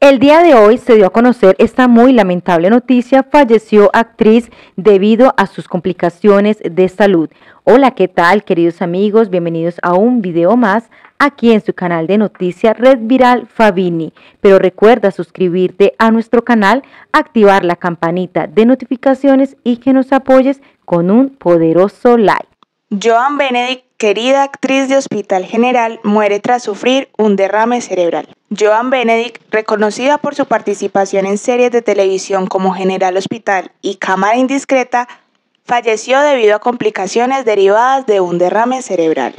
El día de hoy se dio a conocer esta muy lamentable noticia. Falleció actriz debido a sus complicaciones de salud. Hola, ¿qué tal queridos amigos? Bienvenidos a un video más aquí en su canal de noticias Red Viral Fabini. Pero recuerda suscribirte a nuestro canal, activar la campanita de notificaciones y que nos apoyes con un poderoso like. Joan Benedict, querida actriz de Hospital General, muere tras sufrir un derrame cerebral. Joan Benedict, reconocida por su participación en series de televisión como General Hospital y Cámara Indiscreta, falleció debido a complicaciones derivadas de un derrame cerebral.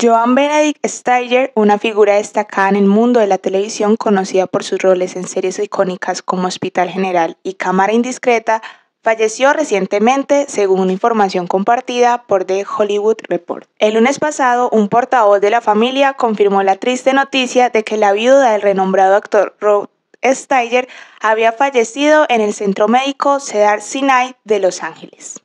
Joan Benedict Steiger, una figura destacada en el mundo de la televisión conocida por sus roles en series icónicas como Hospital General y Cámara Indiscreta, Falleció recientemente, según información compartida por The Hollywood Report. El lunes pasado, un portavoz de la familia confirmó la triste noticia de que la viuda del renombrado actor Rob Steiger había fallecido en el centro médico Cedar Sinai de Los Ángeles.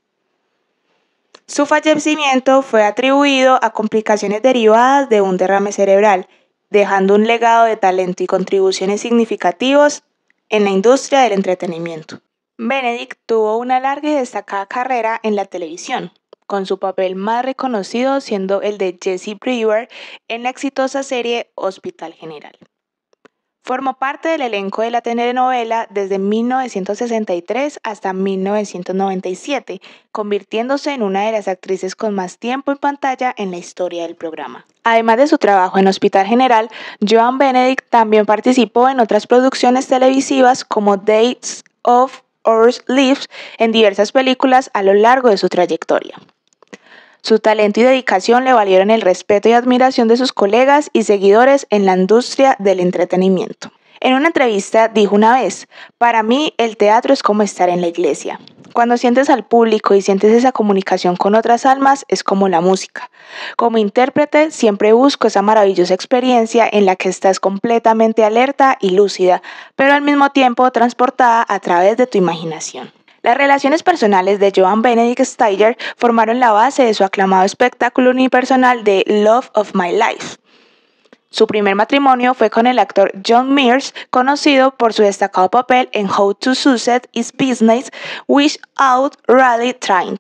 Su fallecimiento fue atribuido a complicaciones derivadas de un derrame cerebral, dejando un legado de talento y contribuciones significativas en la industria del entretenimiento. Benedict tuvo una larga y destacada carrera en la televisión, con su papel más reconocido siendo el de Jesse Brewer en la exitosa serie Hospital General. Formó parte del elenco de la telenovela desde 1963 hasta 1997, convirtiéndose en una de las actrices con más tiempo en pantalla en la historia del programa. Además de su trabajo en Hospital General, Joan Benedict también participó en otras producciones televisivas como Dates of Lives en diversas películas a lo largo de su trayectoria. Su talento y dedicación le valieron el respeto y admiración de sus colegas y seguidores en la industria del entretenimiento. En una entrevista dijo una vez, para mí el teatro es como estar en la iglesia. Cuando sientes al público y sientes esa comunicación con otras almas, es como la música. Como intérprete, siempre busco esa maravillosa experiencia en la que estás completamente alerta y lúcida, pero al mismo tiempo transportada a través de tu imaginación. Las relaciones personales de Joan Benedict Steiger formaron la base de su aclamado espectáculo unipersonal de Love of My Life. Su primer matrimonio fue con el actor John Mears, conocido por su destacado papel en How to Succeed is Business, Wish Out Rally Train.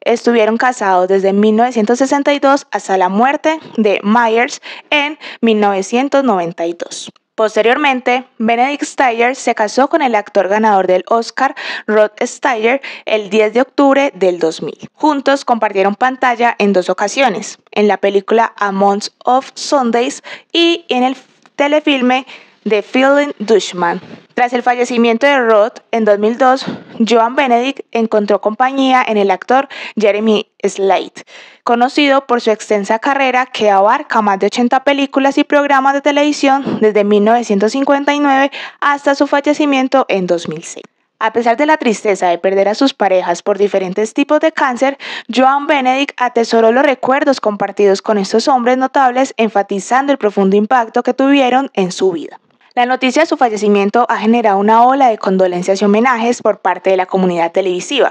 Estuvieron casados desde 1962 hasta la muerte de Myers en 1992. Posteriormente, Benedict Steyer se casó con el actor ganador del Oscar, Rod Steyer, el 10 de octubre del 2000. Juntos compartieron pantalla en dos ocasiones, en la película A Month of Sundays y en el telefilme The Feeling Dushman. Tras el fallecimiento de Rod en 2002, Joan Benedict encontró compañía en el actor Jeremy Slate, conocido por su extensa carrera que abarca más de 80 películas y programas de televisión desde 1959 hasta su fallecimiento en 2006. A pesar de la tristeza de perder a sus parejas por diferentes tipos de cáncer, Joan Benedict atesoró los recuerdos compartidos con estos hombres notables, enfatizando el profundo impacto que tuvieron en su vida. La noticia de su fallecimiento ha generado una ola de condolencias y homenajes por parte de la comunidad televisiva,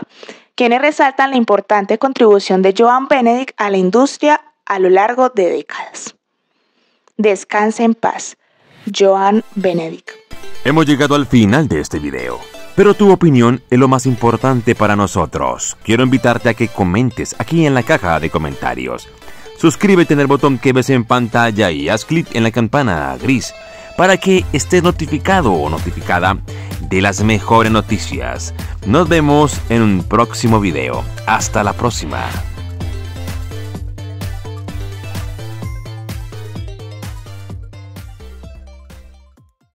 quienes resaltan la importante contribución de Joan Benedict a la industria a lo largo de décadas. Descanse en paz, Joan Benedict. Hemos llegado al final de este video. Pero tu opinión es lo más importante para nosotros. Quiero invitarte a que comentes aquí en la caja de comentarios. Suscríbete en el botón que ves en pantalla y haz clic en la campana gris para que estés notificado o notificada de las mejores noticias. Nos vemos en un próximo video. Hasta la próxima.